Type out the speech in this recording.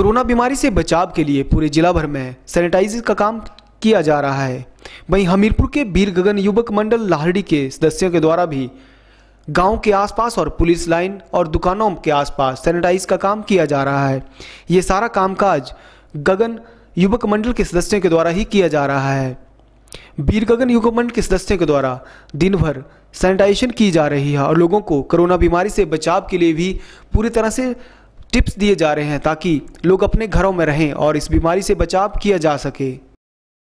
corona बीमारी से बचाव के लिए पूरे जिला भर में सैनिटाइज का काम किया जा रहा है वहीं हमीरपुर के बीर गगन युवक मंडल लाहड़ी के सदस्यों के द्वारा भी गांव के आसपास और पुलिस लाइन और दुकानों के आसपास सैनिटाइज का काम किया जा रहा है ये सारा कामकाज गगन युवक मंडल के सदस्यों के द्वारा ही किया जा रहा है बीर गगन युवक मंडल के सदस्यों के द्वारा दिन भर सैनिटाइजेशन की जा रही है और लोगों को कोरोना बीमारी से बचाव के लिए भी पूरी तरह से टिप्स दिए जा रहे हैं ताकि लोग अपने घरों में रहें और इस बीमारी से बचाव किया जा सके